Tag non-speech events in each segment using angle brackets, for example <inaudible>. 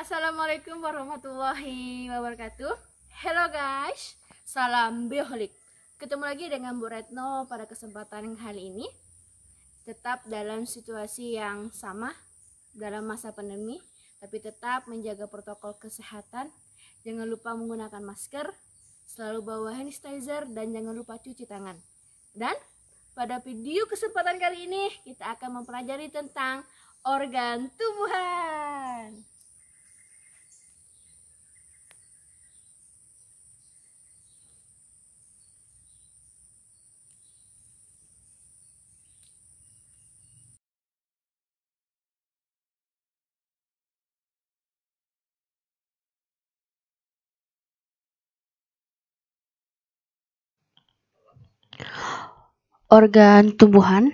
Assalamualaikum warahmatullahi wabarakatuh Hello guys, salam bioholik Ketemu lagi dengan Bu Retno pada kesempatan kali ini Tetap dalam situasi yang sama dalam masa pandemi Tapi tetap menjaga protokol kesehatan Jangan lupa menggunakan masker Selalu bawa hand sanitizer dan jangan lupa cuci tangan Dan pada video kesempatan kali ini kita akan mempelajari tentang organ tubuhan organ tumbuhan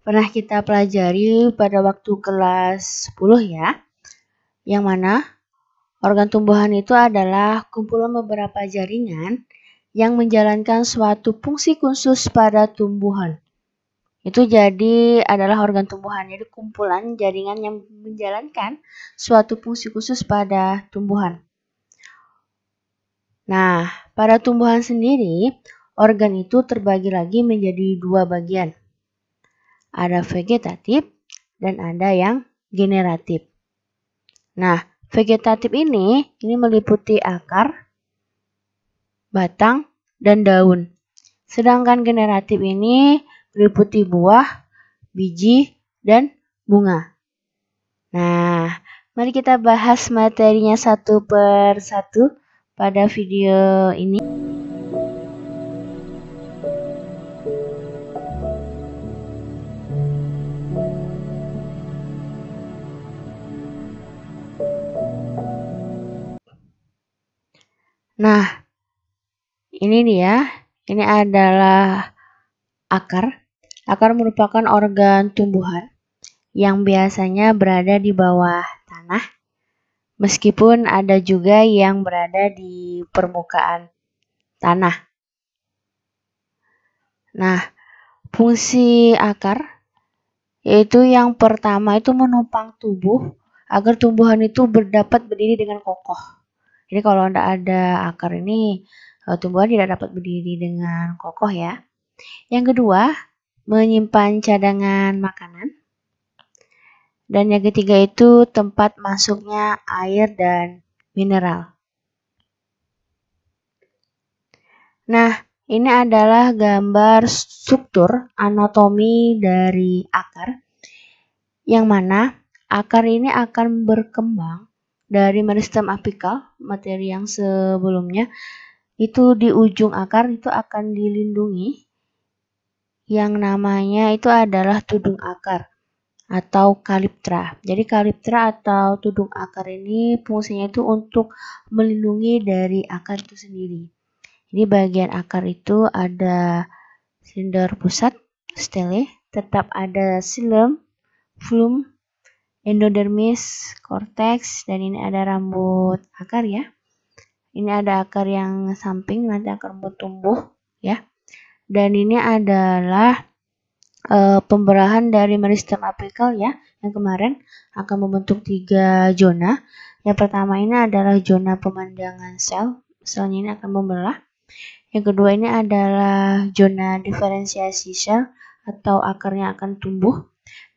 pernah kita pelajari pada waktu kelas 10 ya. Yang mana organ tumbuhan itu adalah kumpulan beberapa jaringan yang menjalankan suatu fungsi khusus pada tumbuhan. Itu jadi adalah organ tumbuhan, jadi kumpulan jaringan yang menjalankan suatu fungsi khusus pada tumbuhan. Nah, pada tumbuhan sendiri, organ itu terbagi lagi menjadi dua bagian. Ada vegetatif dan ada yang generatif. Nah, vegetatif ini ini meliputi akar, batang, dan daun. Sedangkan generatif ini meliputi buah, biji, dan bunga. Nah, mari kita bahas materinya satu per satu pada video ini. Nah, ini dia. Ini adalah akar. Akar merupakan organ tumbuhan yang biasanya berada di bawah tanah, meskipun ada juga yang berada di permukaan tanah. Nah, fungsi akar yaitu yang pertama itu menopang tubuh agar tumbuhan itu berdapat berdiri dengan kokoh. Jadi kalau tidak ada akar ini, eh, tumbuhan tidak dapat berdiri dengan kokoh ya. Yang kedua, menyimpan cadangan makanan. Dan yang ketiga itu tempat masuknya air dan mineral. Nah, ini adalah gambar struktur anatomi dari akar, yang mana akar ini akan berkembang dari meristem apikal materi yang sebelumnya itu di ujung akar itu akan dilindungi yang namanya itu adalah tudung akar atau kaliptra. Jadi kaliptra atau tudung akar ini fungsinya itu untuk melindungi dari akar itu sendiri. Ini bagian akar itu ada silinder pusat, stele, tetap ada silum, flum, endodermis, korteks, dan ini ada rambut akar ya. Ini ada akar yang samping, nanti akar rambut tumbuh ya. Dan ini adalah e, pemberahan dari meristem apikal ya, yang kemarin akan membentuk tiga zona. Yang pertama ini adalah zona pemandangan sel, selnya ini akan membelah. Yang kedua ini adalah zona diferensiasi sel atau akarnya akan tumbuh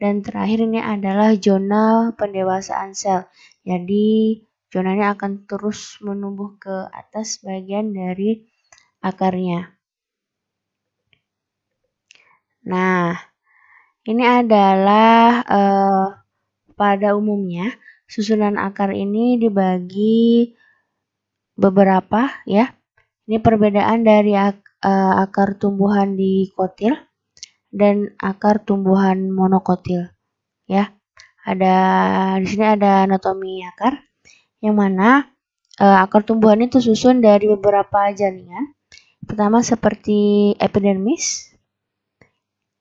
dan terakhir ini adalah zona pendewasaan sel. Jadi zonanya akan terus menumbuh ke atas bagian dari akarnya. Nah, ini adalah eh, pada umumnya susunan akar ini dibagi beberapa ya. Ini perbedaan dari eh, akar tumbuhan di kotil dan akar tumbuhan monokotil. Ya, ada di sini ada anatomi akar, yang mana e, akar tumbuhan itu susun dari beberapa jaringan. Pertama seperti epidermis.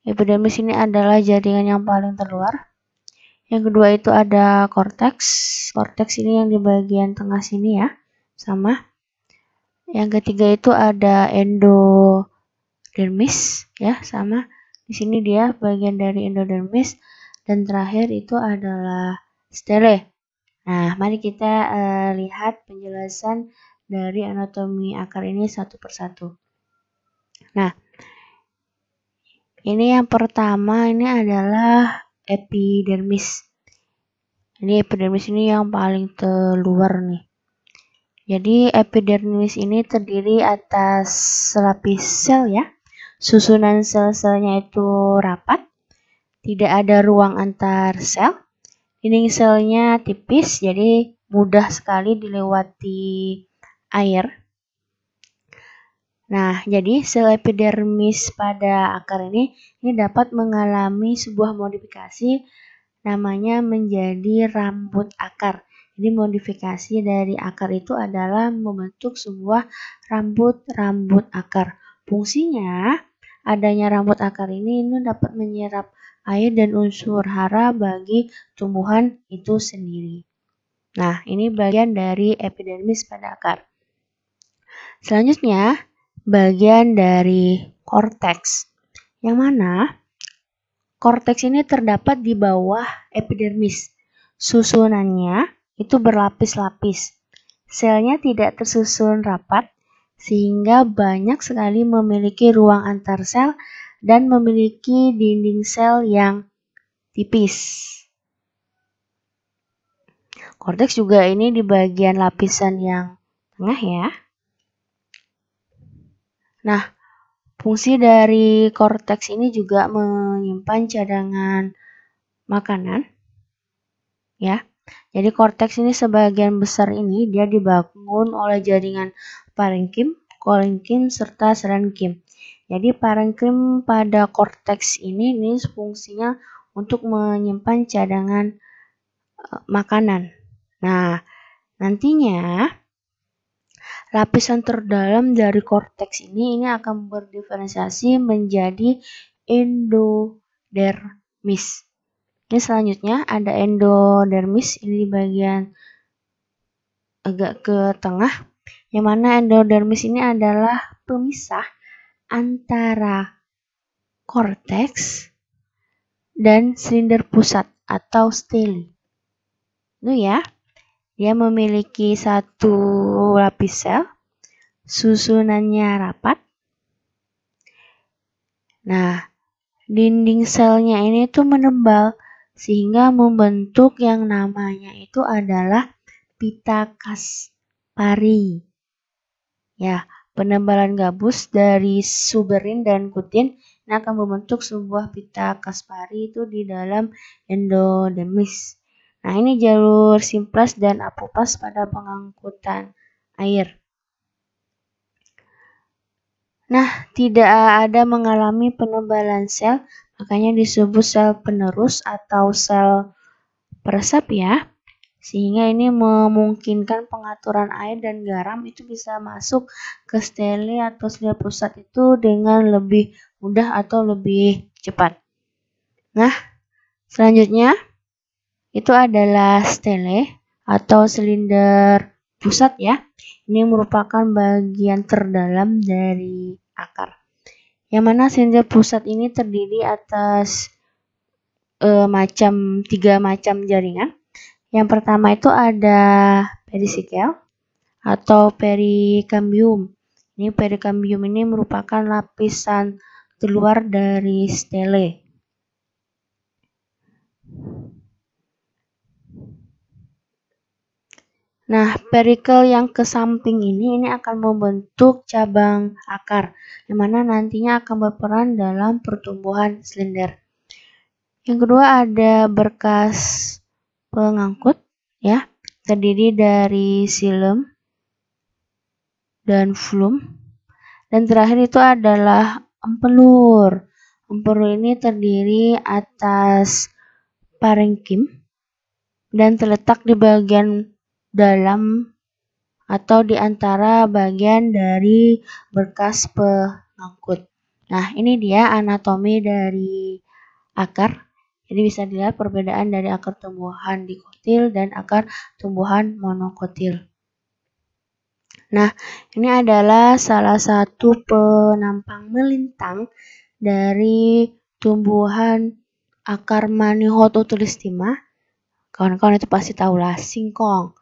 Epidermis ini adalah jaringan yang paling terluar. Yang kedua itu ada korteks. Korteks ini yang di bagian tengah sini ya, sama. Yang ketiga itu ada endodermis ya, sama. Di sini dia bagian dari endodermis dan terakhir itu adalah stele. Nah, mari kita uh, lihat penjelasan dari anatomi akar ini satu persatu. Nah, ini yang pertama ini adalah epidermis. Ini epidermis ini yang paling terluar nih. Jadi epidermis ini terdiri atas selapis sel ya susunan sel-selnya itu rapat, tidak ada ruang antar sel, dinding selnya tipis jadi mudah sekali dilewati air. Nah, jadi sel epidermis pada akar ini ini dapat mengalami sebuah modifikasi namanya menjadi rambut akar. Jadi modifikasi dari akar itu adalah membentuk sebuah rambut-rambut akar. Fungsinya, adanya rambut akar ini itu dapat menyerap air dan unsur hara bagi tumbuhan itu sendiri. Nah, ini bagian dari epidermis pada akar. Selanjutnya, bagian dari korteks. Yang mana korteks ini terdapat di bawah epidermis. Susunannya itu berlapis-lapis. Selnya tidak tersusun rapat sehingga banyak sekali memiliki ruang antar sel dan memiliki dinding sel yang tipis. Korteks juga ini di bagian lapisan yang tengah ya. Nah, fungsi dari korteks ini juga menyimpan cadangan makanan. Ya. Jadi korteks ini sebagian besar ini dia dibangun oleh jaringan parenkim, kolinkim, serta serenkim. Jadi parenkim pada korteks ini ini fungsinya untuk menyimpan cadangan uh, makanan. Nah, nantinya lapisan terdalam dari korteks ini ini akan berdiferensiasi menjadi endodermis. Ini selanjutnya ada endodermis ini di bagian agak ke tengah. Yang mana endodermis ini adalah pemisah antara korteks dan silinder pusat atau steli. Itu ya. Dia memiliki satu lapis sel, susunannya rapat. Nah, dinding selnya ini tuh menebal sehingga membentuk yang namanya itu adalah pita kaspari. Ya, penebalan gabus dari suberin dan kutin nah akan membentuk sebuah pita Kaspari itu di dalam endodermis. Nah, ini jalur simplas dan apopas pada pengangkutan air. Nah, tidak ada mengalami penebalan sel, makanya disebut sel penerus atau sel peresap ya sehingga ini memungkinkan pengaturan air dan garam itu bisa masuk ke stele atau selir pusat itu dengan lebih mudah atau lebih cepat. Nah, selanjutnya itu adalah stele atau silinder pusat ya. Ini merupakan bagian terdalam dari akar. Yang mana silinder pusat ini terdiri atas e, macam tiga macam jaringan yang pertama itu ada perisikel atau perikambium. Ini perikambium ini merupakan lapisan terluar dari stele. Nah, perikel yang ke samping ini ini akan membentuk cabang akar, dimana mana nantinya akan berperan dalam pertumbuhan silinder. Yang kedua ada berkas pengangkut ya terdiri dari silum dan flum dan terakhir itu adalah empelur empelur ini terdiri atas parenkim dan terletak di bagian dalam atau di antara bagian dari berkas pengangkut. Nah, ini dia anatomi dari akar jadi bisa dilihat perbedaan dari akar tumbuhan dikotil dan akar tumbuhan monokotil. Nah, ini adalah salah satu penampang melintang dari tumbuhan akar manihototulistima. Kawan-kawan itu pasti tahu lah singkong.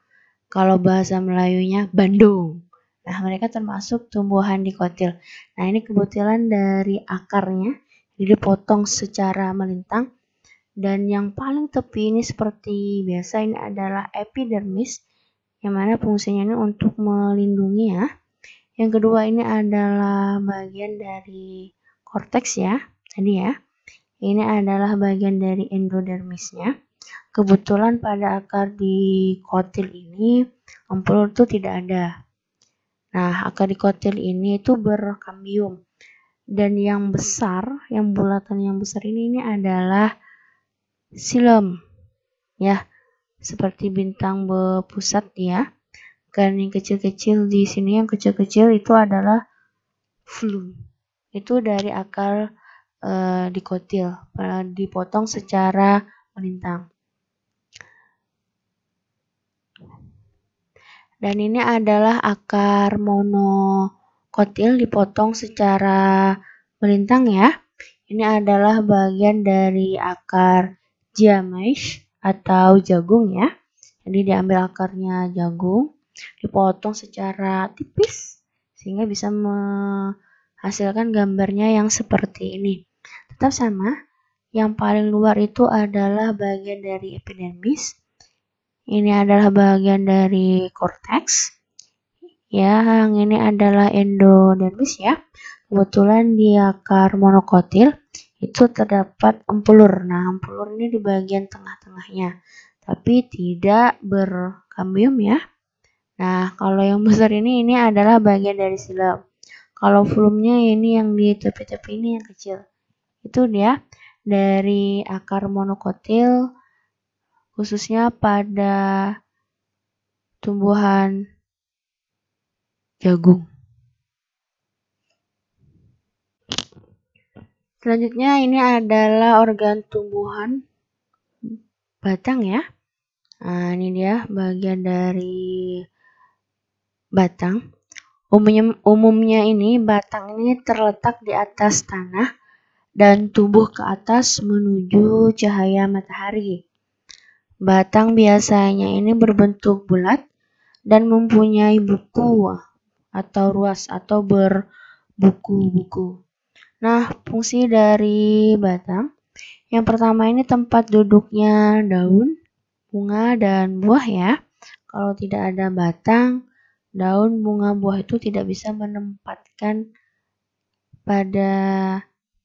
Kalau bahasa Melayunya Bandung. Nah, mereka termasuk tumbuhan dikotil. Nah, ini kebetulan dari akarnya jadi potong secara melintang dan yang paling tepi ini seperti biasa ini adalah epidermis yang mana fungsinya ini untuk melindungi ya. Yang kedua ini adalah bagian dari korteks ya, tadi ya. Ini adalah bagian dari endodermisnya. Kebetulan pada akar di kotil ini lempelur itu tidak ada. Nah, akar di kotil ini itu berkambium. Dan yang besar, yang bulatan yang besar ini ini adalah silam ya seperti bintang berpusat ya kan yang kecil-kecil di sini yang kecil-kecil itu adalah flu itu dari akar e, dikotil dipotong secara melintang dan ini adalah akar monokotil dipotong secara melintang ya ini adalah bagian dari akar jamais atau jagung ya. Jadi diambil akarnya jagung, dipotong secara tipis sehingga bisa menghasilkan gambarnya yang seperti ini. Tetap sama, yang paling luar itu adalah bagian dari epidermis. Ini adalah bagian dari korteks. Yang ini adalah endodermis ya. Kebetulan di akar monokotil itu terdapat empulur. Nah, empulur ini di bagian tengah-tengahnya, tapi tidak berkambium ya. Nah, kalau yang besar ini, ini adalah bagian dari silab. Kalau volumenya ini yang di tepi-tepi ini yang kecil. Itu dia dari akar monokotil, khususnya pada tumbuhan jagung. Selanjutnya ini adalah organ tumbuhan batang ya. Nah, ini dia bagian dari batang. Umumnya, umumnya ini batang ini terletak di atas tanah dan tumbuh ke atas menuju cahaya matahari. Batang biasanya ini berbentuk bulat dan mempunyai buku atau ruas atau berbuku-buku. Nah, fungsi dari batang. Yang pertama ini tempat duduknya daun, bunga, dan buah ya. Kalau tidak ada batang, daun, bunga, buah itu tidak bisa menempatkan pada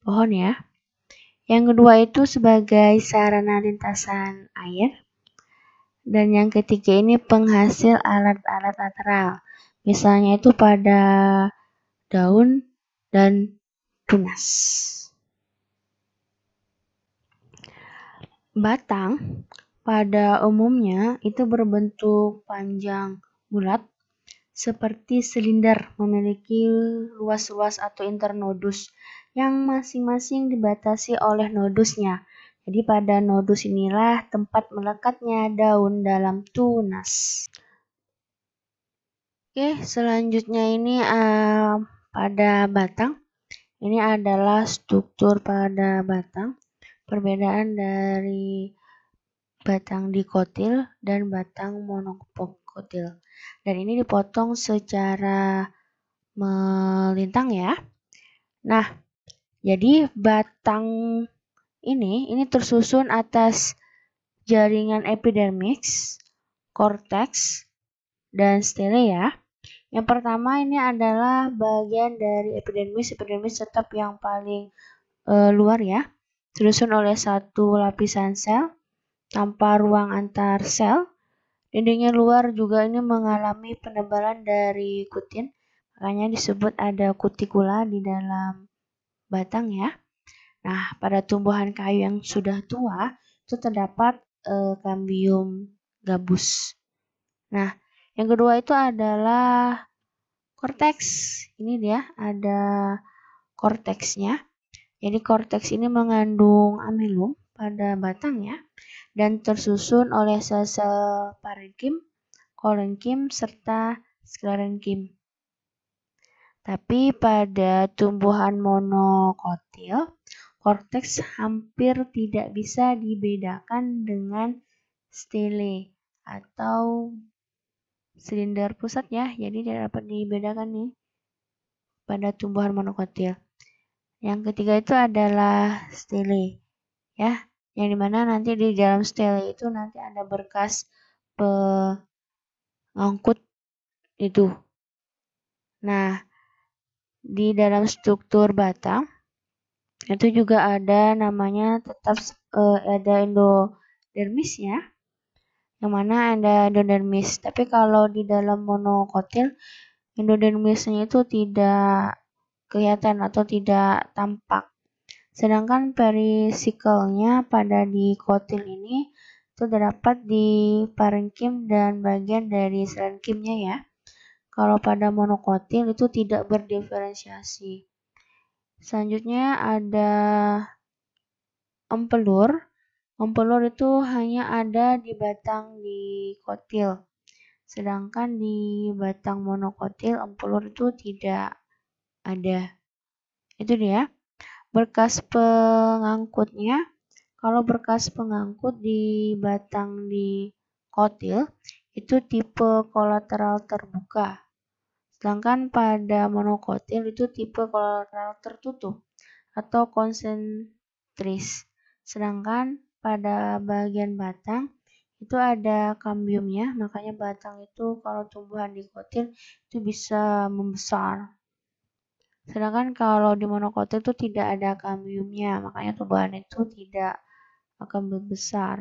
pohon ya. Yang kedua itu sebagai sarana lintasan air. Dan yang ketiga ini penghasil alat-alat lateral. Misalnya itu pada daun dan tunas. Batang pada umumnya itu berbentuk panjang bulat seperti silinder memiliki luas-luas atau internodus yang masing-masing dibatasi oleh nodusnya. Jadi pada nodus inilah tempat melekatnya daun dalam tunas. Oke, selanjutnya ini uh, pada batang. Ini adalah struktur pada batang. Perbedaan dari batang dikotil dan batang monokotil. Dan ini dipotong secara melintang ya. Nah, jadi batang ini ini tersusun atas jaringan epidermis, korteks, dan stele ya. Yang pertama ini adalah bagian dari epidermis. Epidermis tetap yang paling e, luar ya. terusun oleh satu lapisan sel tanpa ruang antar sel. Dindingnya luar juga ini mengalami penebalan dari kutin. Makanya disebut ada kutikula di dalam batang ya. Nah, pada tumbuhan kayu yang sudah tua itu terdapat e, kambium gabus. Nah, yang kedua itu adalah korteks. Ini dia, ada korteksnya. Jadi korteks ini mengandung amilum pada batangnya dan tersusun oleh sel-sel parenkim, kolenkim, serta sklerenkim. Tapi pada tumbuhan monokotil, korteks hampir tidak bisa dibedakan dengan stele atau silinder ya, jadi tidak dapat dibedakan nih pada tumbuhan monokotil. Yang ketiga itu adalah stele, ya, yang dimana nanti di dalam stele itu nanti ada berkas pengangkut itu. Nah, di dalam struktur batang itu juga ada namanya tetap uh, ada ya yang mana ada endodermis. Tapi kalau di dalam monokotil endodermisnya itu tidak kelihatan atau tidak tampak. Sedangkan perisikelnya pada di kotil ini itu terdapat di parenkim dan bagian dari serenkimnya ya. Kalau pada monokotil itu tidak berdiferensiasi. Selanjutnya ada empelur. Mempelur itu hanya ada di batang dikotil. Sedangkan di batang monokotil empelur itu tidak ada. Itu dia. Berkas pengangkutnya. Kalau berkas pengangkut di batang dikotil itu tipe kolateral terbuka. Sedangkan pada monokotil itu tipe kolateral tertutup atau konsentris. Sedangkan pada bagian batang itu ada kambiumnya, makanya batang itu kalau tumbuhan dikotil itu bisa membesar. Sedangkan kalau di monokotil itu tidak ada kambiumnya, makanya tumbuhan itu tidak akan berbesar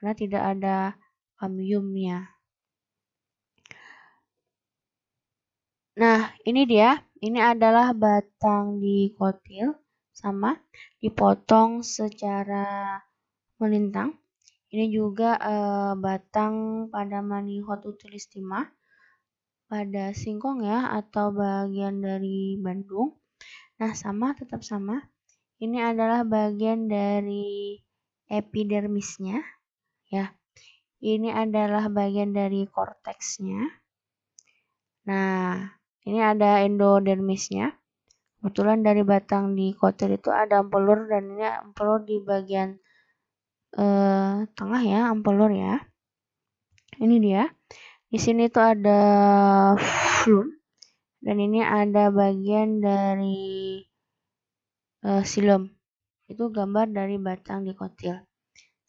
karena tidak ada kambiumnya. Nah, ini dia. Ini adalah batang dikotil sama dipotong secara melintang. Ini juga eh, batang pada manihot utilistima pada singkong ya atau bagian dari Bandung. Nah, sama tetap sama. Ini adalah bagian dari epidermisnya ya. Ini adalah bagian dari korteksnya. Nah, ini ada endodermisnya. Kebetulan dari batang di kotor itu ada empelur dan ini empelur di bagian eh, tengah ya ampelur ya ini dia di sini tuh ada flun dan ini ada bagian dari eh, silum itu gambar dari batang dikotil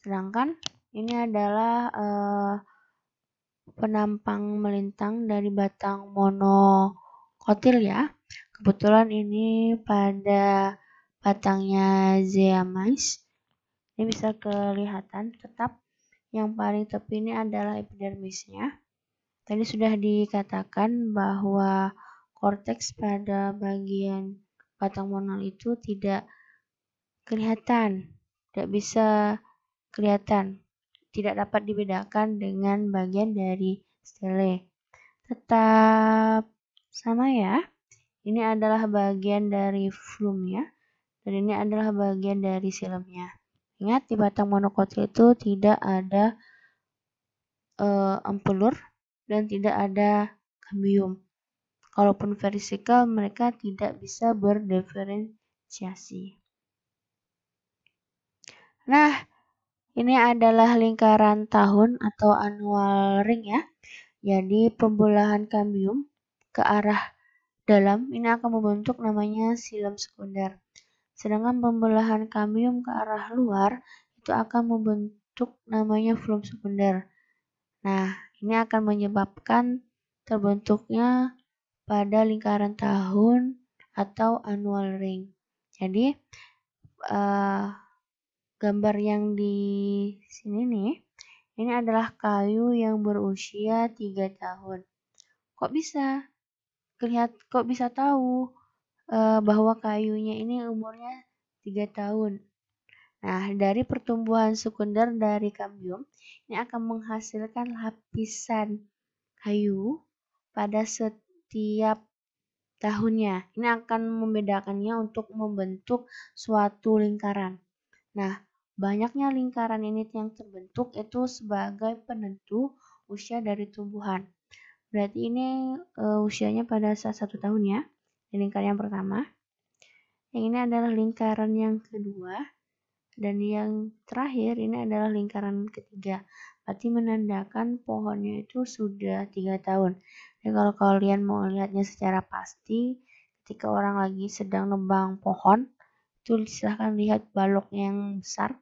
sedangkan ini adalah eh, penampang melintang dari batang monokotil ya kebetulan ini pada batangnya zeamais ini bisa kelihatan tetap yang paling tepi ini adalah epidermisnya tadi sudah dikatakan bahwa korteks pada bagian batang monol itu tidak kelihatan tidak bisa kelihatan tidak dapat dibedakan dengan bagian dari stele tetap sama ya ini adalah bagian dari ya. dan ini adalah bagian dari silumnya Ingat di batang monokotil itu tidak ada uh, eh, ampelur dan tidak ada kambium. Kalaupun vertikal mereka tidak bisa berdiferensiasi. Nah, ini adalah lingkaran tahun atau annual ring ya. Jadi pembelahan kambium ke arah dalam ini akan membentuk namanya silom sekunder. Sedangkan pembelahan kambium ke arah luar itu akan membentuk namanya flum sekunder. Nah, ini akan menyebabkan terbentuknya pada lingkaran tahun atau annual ring. Jadi, uh, gambar yang di sini nih, ini adalah kayu yang berusia 3 tahun. Kok bisa? Kelihat kok bisa tahu? uh, bahwa kayunya ini umurnya 3 tahun. Nah, dari pertumbuhan sekunder dari kambium ini akan menghasilkan lapisan kayu pada setiap tahunnya. Ini akan membedakannya untuk membentuk suatu lingkaran. Nah, banyaknya lingkaran ini yang terbentuk itu sebagai penentu usia dari tumbuhan. Berarti ini uh, usianya pada saat satu tahun ya. Ini lingkaran yang pertama. Yang ini adalah lingkaran yang kedua. Dan yang terakhir ini adalah lingkaran ketiga. Berarti menandakan pohonnya itu sudah tiga tahun. Jadi kalau kalian mau lihatnya secara pasti, ketika orang lagi sedang nebang pohon, itu silahkan lihat balok yang besar.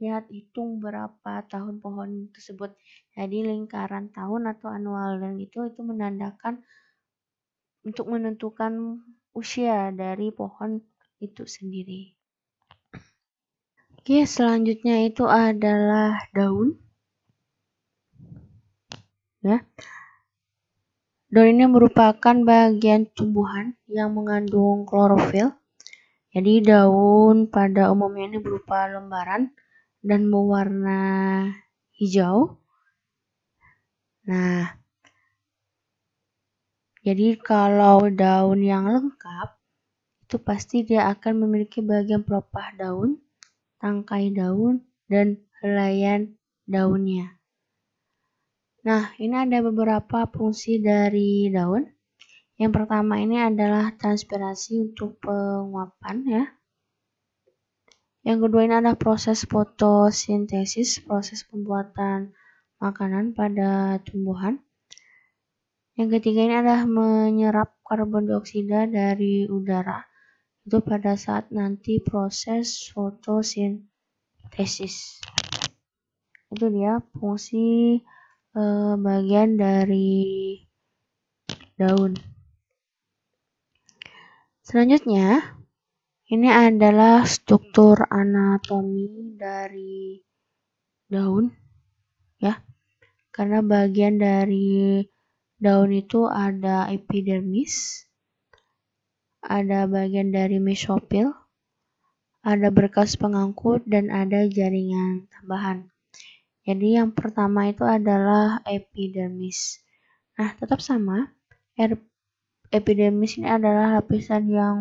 Lihat hitung berapa tahun pohon tersebut. Jadi lingkaran tahun atau annual dan itu itu menandakan untuk menentukan usia dari pohon itu sendiri. Oke, selanjutnya itu adalah daun. Ya. Daun ini merupakan bagian tumbuhan yang mengandung klorofil. Jadi daun pada umumnya ini berupa lembaran dan berwarna hijau. Nah, jadi kalau daun yang lengkap itu pasti dia akan memiliki bagian pelepah daun, tangkai daun, dan helaian daunnya. Nah, ini ada beberapa fungsi dari daun. Yang pertama ini adalah transpirasi untuk penguapan ya. Yang kedua ini adalah proses fotosintesis, proses pembuatan makanan pada tumbuhan. Yang ketiga ini adalah menyerap karbon dioksida dari udara. Itu pada saat nanti proses fotosintesis. Itu dia fungsi eh, bagian dari daun. Selanjutnya, ini adalah struktur anatomi dari daun ya. Karena bagian dari daun itu ada epidermis, ada bagian dari mesopil, ada berkas pengangkut, dan ada jaringan tambahan. Jadi yang pertama itu adalah epidermis. Nah, tetap sama. Er, epidermis ini adalah lapisan yang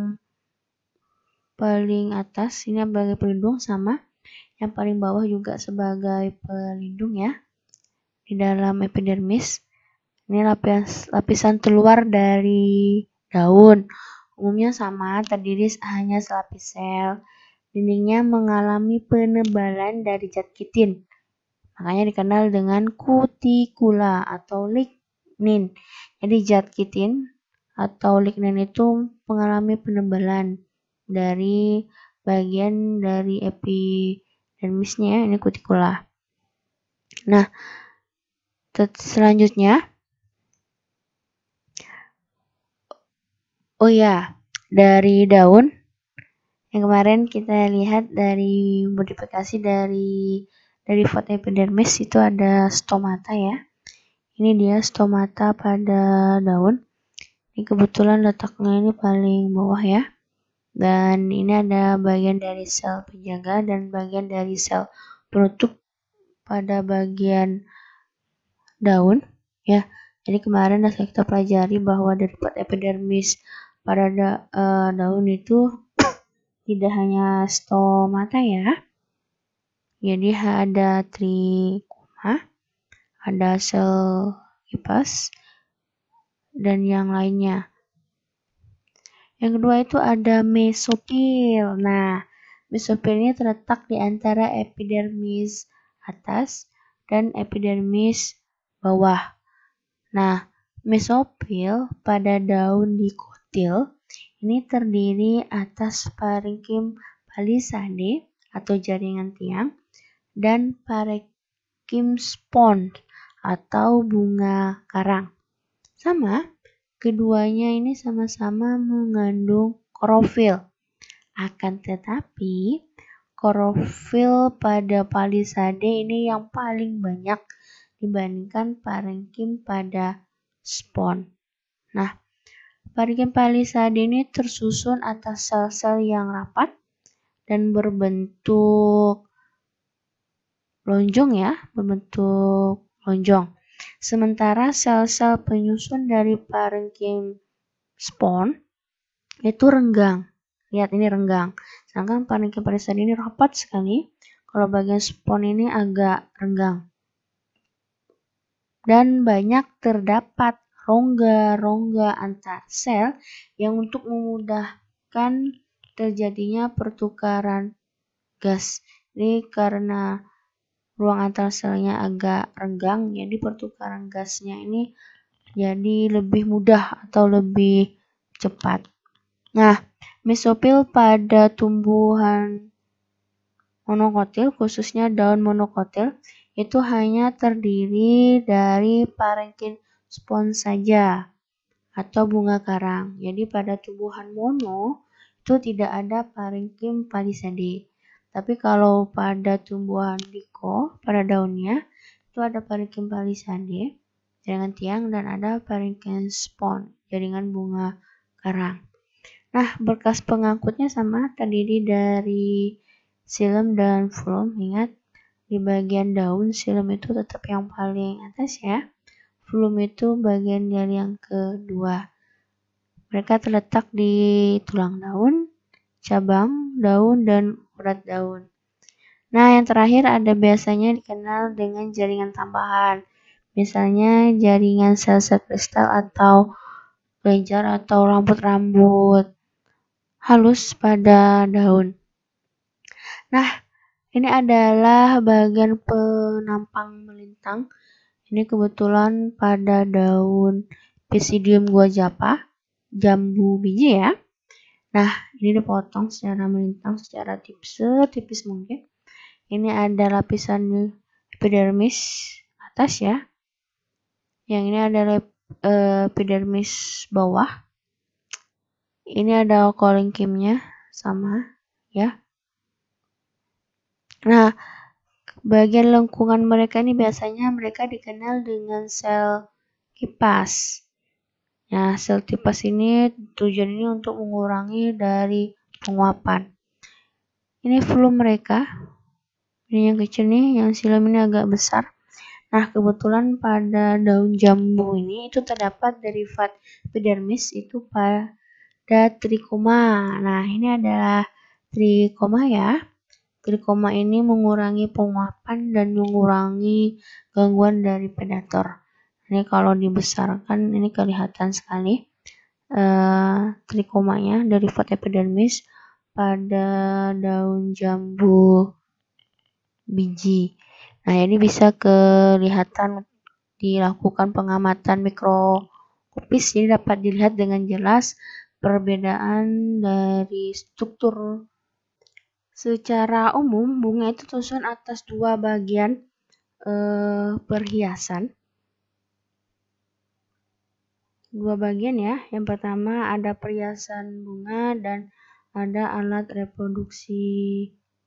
paling atas, ini sebagai pelindung sama yang paling bawah juga sebagai pelindung ya di dalam epidermis. Ini lapis, lapisan terluar dari daun. Umumnya sama, terdiri hanya selapis sel. Dindingnya mengalami penebalan dari zat kitin. Makanya dikenal dengan kutikula atau lignin. Jadi zat kitin atau lignin itu mengalami penebalan dari bagian dari epidermisnya ini kutikula. Nah, selanjutnya Oh ya, dari daun yang kemarin kita lihat dari modifikasi dari dari foto epidermis itu ada stomata ya. Ini dia stomata pada daun. Ini kebetulan letaknya ini paling bawah ya. Dan ini ada bagian dari sel penjaga dan bagian dari sel penutup pada bagian daun ya. Jadi kemarin sudah kita pelajari bahwa dari part epidermis pada da, eh, e, daun itu <coughs> tidak hanya stomata ya. Jadi ada trikoma, ada sel kipas, dan yang lainnya. Yang kedua itu ada mesopil. Nah, mesopil ini terletak di antara epidermis atas dan epidermis bawah. Nah, mesopil pada daun di duktil ini terdiri atas parenkim palisade atau jaringan tiang dan parenkim spons atau bunga karang. Sama, keduanya ini sama-sama mengandung klorofil. Akan tetapi, klorofil pada palisade ini yang paling banyak dibandingkan parenkim pada spon. Nah, palisade ini tersusun atas sel-sel yang rapat dan berbentuk lonjong ya, berbentuk lonjong. Sementara sel-sel penyusun dari parenkim spon itu renggang. Lihat ini renggang. Sedangkan parenkim palisade ini rapat sekali. Kalau bagian spon ini agak renggang. Dan banyak terdapat rongga-rongga antar sel yang untuk memudahkan terjadinya pertukaran gas. Ini karena ruang antar selnya agak renggang, jadi pertukaran gasnya ini jadi lebih mudah atau lebih cepat. Nah, mesofil pada tumbuhan monokotil, khususnya daun monokotil, itu hanya terdiri dari parenkin spons saja atau bunga karang. Jadi pada tumbuhan mono itu tidak ada parenkim palisade. Tapi kalau pada tumbuhan diko pada daunnya itu ada parenkim palisade, jaringan tiang dan ada parenkim spon, jaringan bunga karang. Nah, berkas pengangkutnya sama terdiri dari silum dan flum. Ingat, di bagian daun silum itu tetap yang paling atas ya. Volume itu bagian jari yang kedua. Mereka terletak di tulang daun, cabang, daun, dan urat daun. Nah, yang terakhir ada biasanya dikenal dengan jaringan tambahan. Misalnya jaringan sel-sel kristal atau kelenjar atau rambut-rambut halus pada daun. Nah, ini adalah bagian penampang melintang ini kebetulan pada daun Pisidium gua japa, jambu biji ya. Nah, ini dipotong secara melintang, secara tipis, tipis mungkin. Ini ada lapisan epidermis atas ya. Yang ini ada eh, epidermis bawah. Ini ada kolingkimnya sama ya. Nah, Bagian lengkungan mereka ini biasanya mereka dikenal dengan sel kipas. Nah, sel kipas ini tujuan ini untuk mengurangi dari penguapan. Ini volume mereka. Ini yang kecil nih, yang silam ini agak besar. Nah, kebetulan pada daun jambu ini itu terdapat derivat epidermis itu pada trikoma. Nah, ini adalah trikoma ya. Trikoma ini mengurangi penguapan dan mengurangi gangguan dari predator. Ini kalau dibesarkan ini kelihatan sekali uh, eh, trikomanya dari fotoepidermis pada daun jambu biji. Nah, ini bisa kelihatan dilakukan pengamatan mikrokupis. ini dapat dilihat dengan jelas perbedaan dari struktur Secara umum, bunga itu tersusun atas dua bagian eh, perhiasan. Dua bagian ya. Yang pertama ada perhiasan bunga dan ada alat reproduksi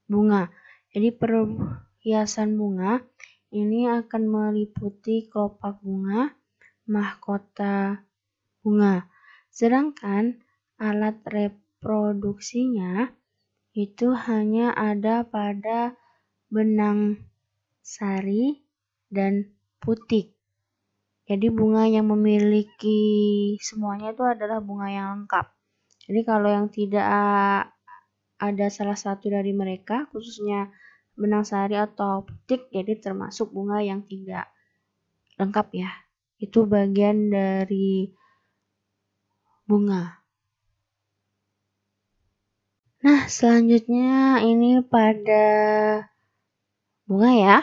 bunga. Jadi perhiasan bunga ini akan meliputi kelopak bunga, mahkota bunga. Sedangkan alat reproduksinya itu hanya ada pada benang sari dan putik. Jadi bunga yang memiliki semuanya itu adalah bunga yang lengkap. Jadi kalau yang tidak ada salah satu dari mereka, khususnya benang sari atau putik, jadi termasuk bunga yang tidak lengkap ya. Itu bagian dari bunga. Nah, selanjutnya ini pada bunga ya.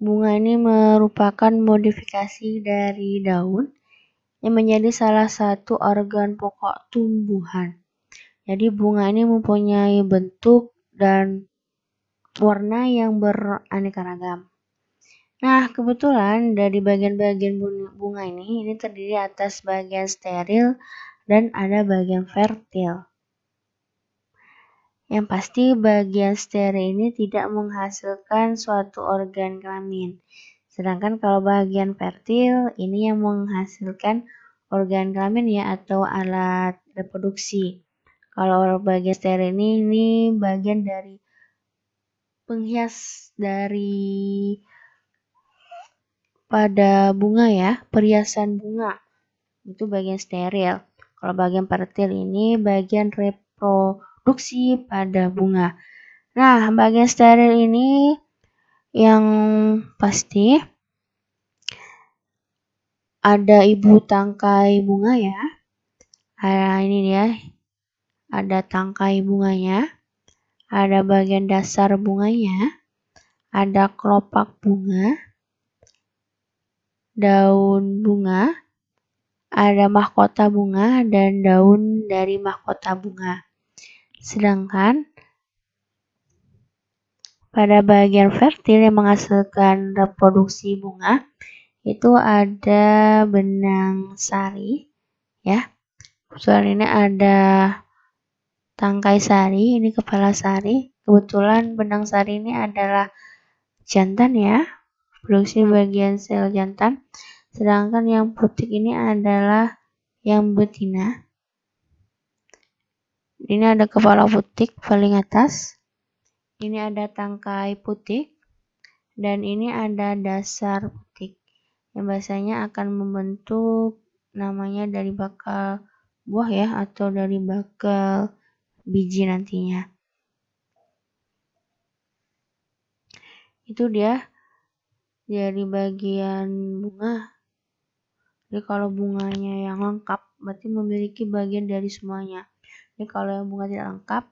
Bunga ini merupakan modifikasi dari daun yang menjadi salah satu organ pokok tumbuhan. Jadi bunga ini mempunyai bentuk dan warna yang beraneka ragam. Nah, kebetulan dari bagian-bagian bunga ini, ini terdiri atas bagian steril dan ada bagian fertil. Yang pasti bagian steril ini tidak menghasilkan suatu organ kelamin. Sedangkan kalau bagian fertil ini yang menghasilkan organ kelamin ya atau alat reproduksi. Kalau bagian steril ini ini bagian dari penghias dari pada bunga ya, perhiasan bunga. Itu bagian steril. Kalau bagian fertil ini bagian repro reproduksi pada bunga. Nah, bagian steril ini yang pasti ada ibu tangkai bunga ya. Ada nah, ini dia. Ada tangkai bunganya. Ada bagian dasar bunganya. Ada kelopak bunga. Daun bunga. Ada mahkota bunga dan daun dari mahkota bunga. Sedangkan pada bagian fertil yang menghasilkan reproduksi bunga itu ada benang sari ya. Kebetulan ini ada tangkai sari, ini kepala sari. Kebetulan benang sari ini adalah jantan ya, produksi bagian sel jantan. Sedangkan yang putih ini adalah yang betina. Ini ada kepala putik paling atas. Ini ada tangkai putik. Dan ini ada dasar putik. Yang biasanya akan membentuk namanya dari bakal buah ya atau dari bakal biji nantinya. Itu dia dari bagian bunga. Jadi kalau bunganya yang lengkap berarti memiliki bagian dari semuanya. Jadi kalau yang bunga tidak lengkap,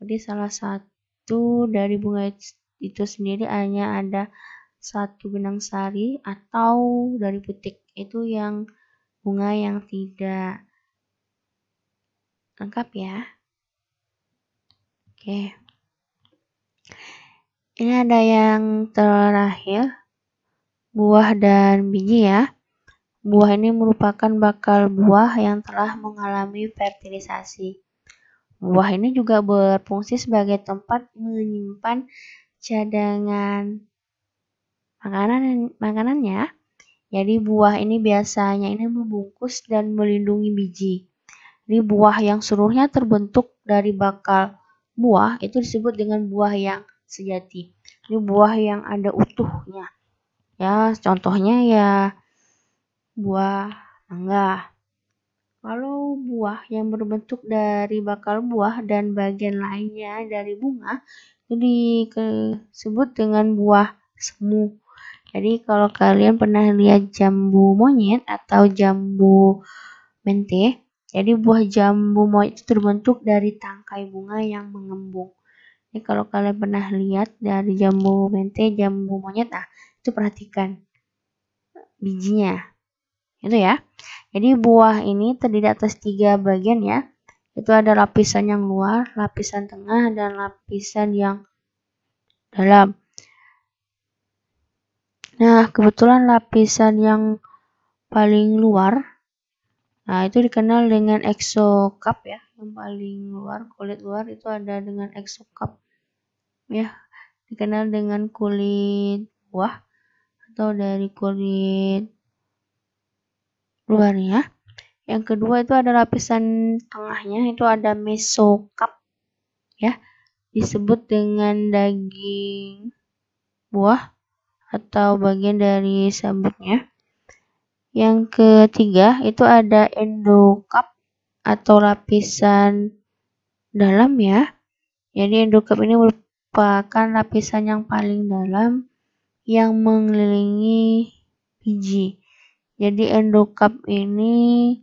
jadi salah satu dari bunga itu sendiri hanya ada satu benang sari atau dari putik itu yang bunga yang tidak lengkap ya. Oke. Ini ada yang terakhir buah dan biji ya. Buah ini merupakan bakal buah yang telah mengalami fertilisasi. Buah ini juga berfungsi sebagai tempat menyimpan cadangan makanan makanannya. Jadi buah ini biasanya ini membungkus dan melindungi biji. Ini buah yang seluruhnya terbentuk dari bakal buah itu disebut dengan buah yang sejati. Ini buah yang ada utuhnya. Ya, contohnya ya buah mangga. Kalau buah yang berbentuk dari bakal buah dan bagian lainnya dari bunga itu disebut dengan buah semu. Jadi kalau kalian pernah lihat jambu monyet atau jambu mente, jadi buah jambu monyet itu terbentuk dari tangkai bunga yang mengembung. Jadi kalau kalian pernah lihat dari jambu mente, jambu monyet, nah itu perhatikan bijinya. Itu ya. Jadi buah ini terdiri atas tiga bagian ya. Itu ada lapisan yang luar, lapisan tengah, dan lapisan yang dalam. Nah, kebetulan lapisan yang paling luar, nah itu dikenal dengan exocup ya. Yang paling luar, kulit luar itu ada dengan exocup. Ya, dikenal dengan kulit buah atau dari kulit luarnya. Yang kedua itu ada lapisan tengahnya itu ada mesokap ya. Disebut dengan daging buah atau bagian dari sabutnya. Yang ketiga itu ada endokap atau lapisan dalam ya. Jadi endokap ini merupakan lapisan yang paling dalam yang mengelilingi biji. Jadi endokap ini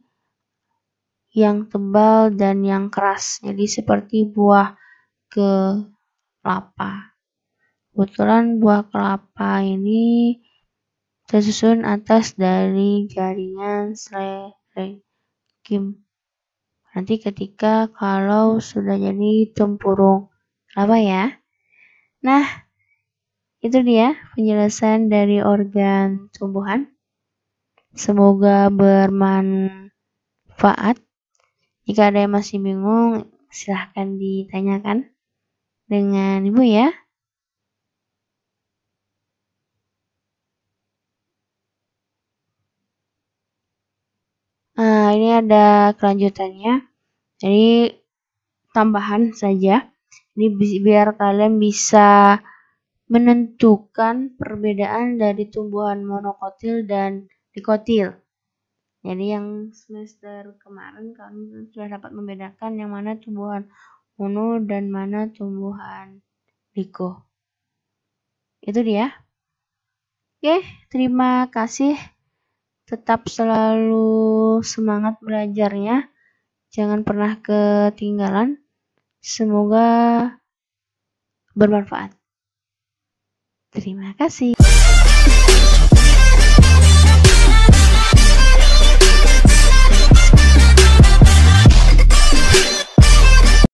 yang tebal dan yang keras. Jadi seperti buah kelapa. Kebetulan buah kelapa ini tersusun atas dari jaringan kim. Nanti ketika kalau sudah jadi tempurung kelapa ya. Nah, itu dia penjelasan dari organ tumbuhan. Semoga bermanfaat. Jika ada yang masih bingung, silahkan ditanyakan dengan Ibu ya. Nah, ini ada kelanjutannya. Jadi tambahan saja. Ini biar kalian bisa menentukan perbedaan dari tumbuhan monokotil dan dikotil. Jadi yang semester kemarin kami sudah dapat membedakan yang mana tumbuhan unu dan mana tumbuhan liko. Itu dia. Oke, terima kasih. Tetap selalu semangat belajarnya. Jangan pernah ketinggalan. Semoga bermanfaat. Terima kasih.